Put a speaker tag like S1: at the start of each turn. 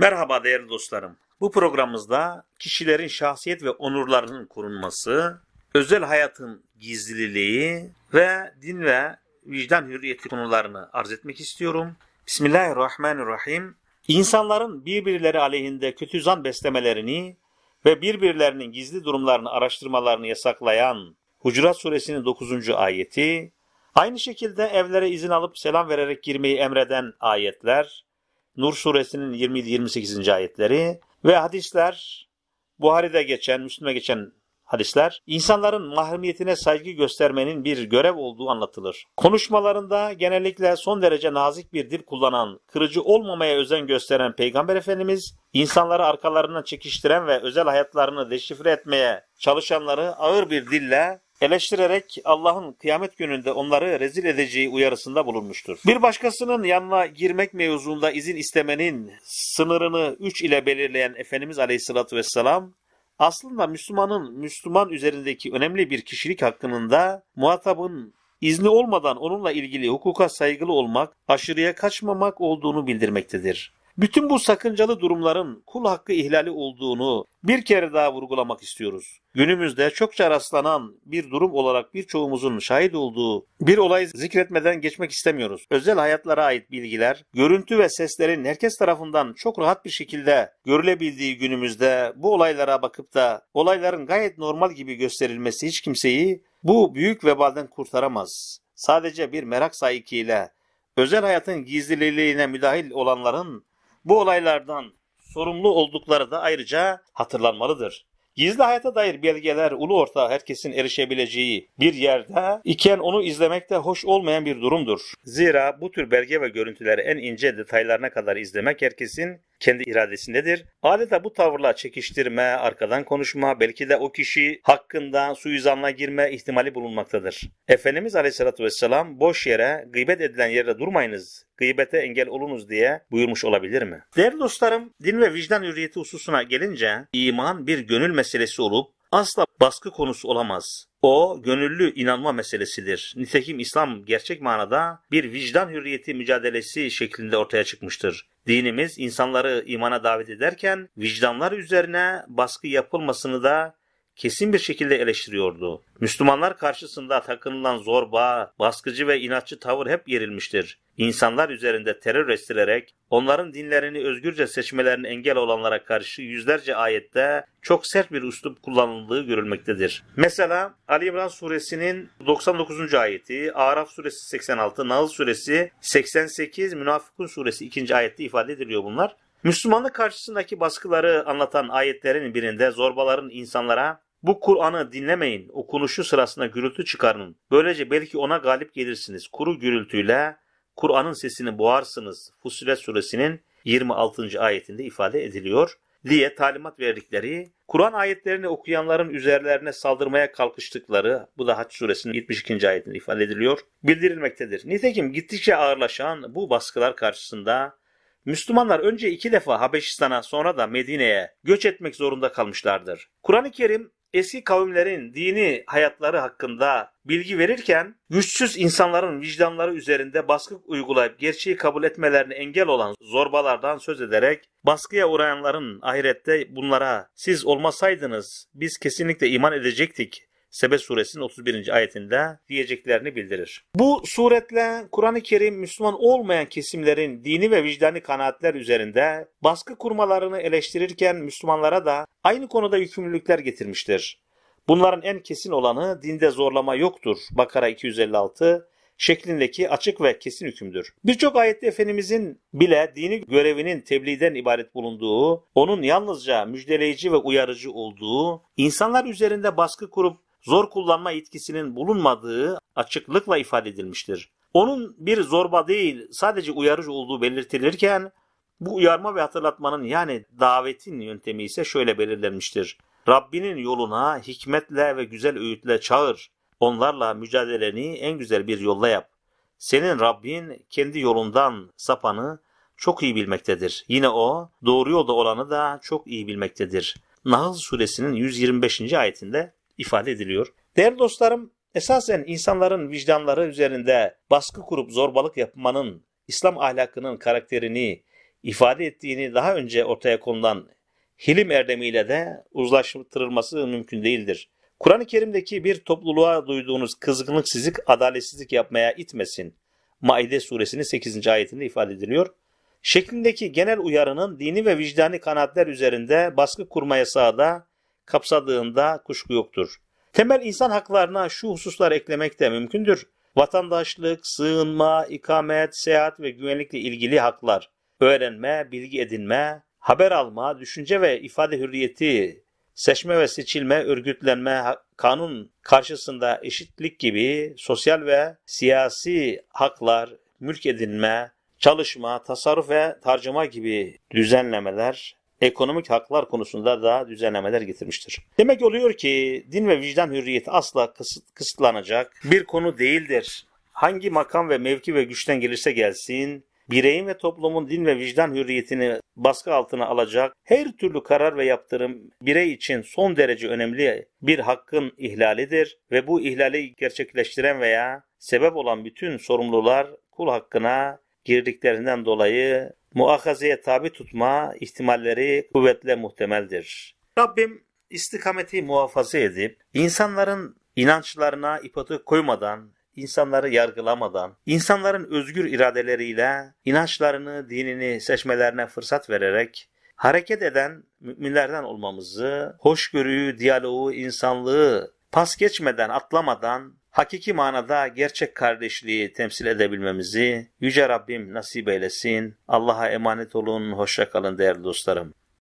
S1: Merhaba değerli dostlarım. Bu programımızda kişilerin şahsiyet ve onurlarının korunması, özel hayatın gizliliği ve din ve vicdan hürriyeti konularını arz etmek istiyorum. Bismillahirrahmanirrahim. İnsanların birbirleri aleyhinde kötü zan beslemelerini ve birbirlerinin gizli durumlarını araştırmalarını yasaklayan Hucurat suresinin 9. ayeti, aynı şekilde evlere izin alıp selam vererek girmeyi emreden ayetler, Nur suresinin 27-28. ayetleri ve hadisler Buhari'de geçen, Müslüm'e geçen hadisler insanların mahremiyetine saygı göstermenin bir görev olduğu anlatılır. Konuşmalarında genellikle son derece nazik bir dil kullanan, kırıcı olmamaya özen gösteren Peygamber Efendimiz insanları arkalarından çekiştiren ve özel hayatlarını deşifre etmeye çalışanları ağır bir dille eleştirerek Allah'ın kıyamet gününde onları rezil edeceği uyarısında bulunmuştur. Bir başkasının yanına girmek mevzuunda izin istemenin sınırını 3 ile belirleyen Efendimiz Aleyhisselatü Vesselam, aslında Müslümanın Müslüman üzerindeki önemli bir kişilik hakkının da muhatabın izni olmadan onunla ilgili hukuka saygılı olmak, aşırıya kaçmamak olduğunu bildirmektedir. Bütün bu sakıncalı durumların kul hakkı ihlali olduğunu bir kere daha vurgulamak istiyoruz. Günümüzde çokça rastlanan bir durum olarak birçoğumuzun şahit olduğu bir olayı zikretmeden geçmek istemiyoruz. Özel hayatlara ait bilgiler, görüntü ve seslerin herkes tarafından çok rahat bir şekilde görülebildiği günümüzde bu olaylara bakıp da olayların gayet normal gibi gösterilmesi hiç kimseyi bu büyük vebalden kurtaramaz. Sadece bir merak sahikiyle özel hayatın gizliliğine müdahil olanların bu olaylardan sorumlu oldukları da ayrıca hatırlanmalıdır. Gizli hayata dair belgeler ulu orta herkesin erişebileceği bir yerde iken onu izlemekte hoş olmayan bir durumdur. Zira bu tür belge ve görüntüleri en ince detaylarına kadar izlemek herkesin kendi iradesindedir. Adeta bu tavırla çekiştirme, arkadan konuşma, belki de o kişi hakkında suizanla girme ihtimali bulunmaktadır. Efendimiz Aleyhisselatü Vesselam boş yere gıybet edilen yerde durmayınız, gıybete engel olunuz diye buyurmuş olabilir mi? Değerli dostlarım, din ve vicdan hürriyeti hususuna gelince iman bir gönül meselesi olup asla baskı konusu olamaz. O gönüllü inanma meselesidir. Nitekim İslam gerçek manada bir vicdan hürriyeti mücadelesi şeklinde ortaya çıkmıştır. Dinimiz insanları imana davet ederken vicdanlar üzerine baskı yapılmasını da kesin bir şekilde eleştiriyordu. Müslümanlar karşısında takınılan zorba, baskıcı ve inatçı tavır hep yerilmiştir. İnsanlar üzerinde terör estilerek onların dinlerini özgürce seçmelerini engel olanlara karşı yüzlerce ayette çok sert bir üslup kullanıldığı görülmektedir. Mesela Ali İmran suresinin 99. ayeti, Araf suresi 86, Nahl suresi 88, Münafıkun suresi 2. ayette ifade ediliyor bunlar. Müslümanlık karşısındaki baskıları anlatan ayetlerin birinde zorbaların insanlara bu Kur'an'ı dinlemeyin, okunuşu sırasında gürültü çıkarın. Böylece belki ona galip gelirsiniz. Kuru gürültüyle Kur'an'ın sesini boğarsınız. Fusilet suresinin 26. ayetinde ifade ediliyor diye talimat verdikleri, Kur'an ayetlerini okuyanların üzerlerine saldırmaya kalkıştıkları, bu da Haç suresinin 72. ayetinde ifade ediliyor, bildirilmektedir. Nitekim gittikçe ağırlaşan bu baskılar karşısında Müslümanlar önce iki defa Habeşistan'a sonra da Medine'ye göç etmek zorunda kalmışlardır. Kur'an-ı Kerim eski kavimlerin dini hayatları hakkında bilgi verirken güçsüz insanların vicdanları üzerinde baskı uygulayıp gerçeği kabul etmelerini engel olan zorbalardan söz ederek baskıya uğrayanların ahirette bunlara siz olmasaydınız biz kesinlikle iman edecektik Sebe suresinin 31. ayetinde diyeceklerini bildirir. Bu suretle Kur'an-ı Kerim Müslüman olmayan kesimlerin dini ve vicdani kanaatler üzerinde baskı kurmalarını eleştirirken Müslümanlara da aynı konuda yükümlülükler getirmiştir. Bunların en kesin olanı dinde zorlama yoktur. Bakara 256 şeklindeki açık ve kesin hükümdür. Birçok ayette Efendimizin bile dini görevinin tebliğden ibaret bulunduğu, onun yalnızca müjdeleyici ve uyarıcı olduğu, insanlar üzerinde baskı kurup zor kullanma yetkisinin bulunmadığı açıklıkla ifade edilmiştir. Onun bir zorba değil sadece uyarıcı olduğu belirtilirken bu uyarma ve hatırlatmanın yani davetin yöntemi ise şöyle belirlenmiştir. Rabbinin yoluna hikmetle ve güzel öğütle çağır. Onlarla mücadeleni en güzel bir yolla yap. Senin Rabbin kendi yolundan sapanı çok iyi bilmektedir. Yine o doğru yolda olanı da çok iyi bilmektedir. Nahl suresinin 125. ayetinde ifade ediliyor. Değerli dostlarım, esasen insanların vicdanları üzerinde baskı kurup zorbalık yapmanın İslam ahlakının karakterini ifade ettiğini daha önce ortaya konulan hilim erdemiyle de uzlaştırılması mümkün değildir. Kur'an-ı Kerim'deki bir topluluğa duyduğunuz kızgınlık sizlik adaletsizlik yapmaya itmesin. Maide suresinin 8. ayetinde ifade ediliyor. Şeklindeki genel uyarının dini ve vicdani kanaatler üzerinde baskı kurmaya da kapsadığında kuşku yoktur. Temel insan haklarına şu hususlar eklemek de mümkündür. Vatandaşlık, sığınma, ikamet, seyahat ve güvenlikle ilgili haklar, öğrenme, bilgi edinme, haber alma, düşünce ve ifade hürriyeti, seçme ve seçilme, örgütlenme, kanun karşısında eşitlik gibi sosyal ve siyasi haklar, mülk edinme, çalışma, tasarruf ve harcama gibi düzenlemeler ekonomik haklar konusunda da düzenlemeler getirmiştir. Demek oluyor ki din ve vicdan hürriyeti asla kısıt, kısıtlanacak bir konu değildir. Hangi makam ve mevki ve güçten gelirse gelsin, bireyin ve toplumun din ve vicdan hürriyetini baskı altına alacak her türlü karar ve yaptırım birey için son derece önemli bir hakkın ihlalidir ve bu ihlali gerçekleştiren veya sebep olan bütün sorumlular kul hakkına girdiklerinden dolayı muahazeye tabi tutma ihtimalleri kuvvetle muhtemeldir. Rabbim istikameti muhafaza edip insanların inançlarına ipatı koymadan, insanları yargılamadan, insanların özgür iradeleriyle inançlarını, dinini seçmelerine fırsat vererek hareket eden müminlerden olmamızı, hoşgörüyü, diyaloğu, insanlığı pas geçmeden, atlamadan hakiki manada gerçek kardeşliği temsil edebilmemizi Yüce Rabbim nasip eylesin. Allah'a emanet olun, hoşça kalın değerli dostlarım.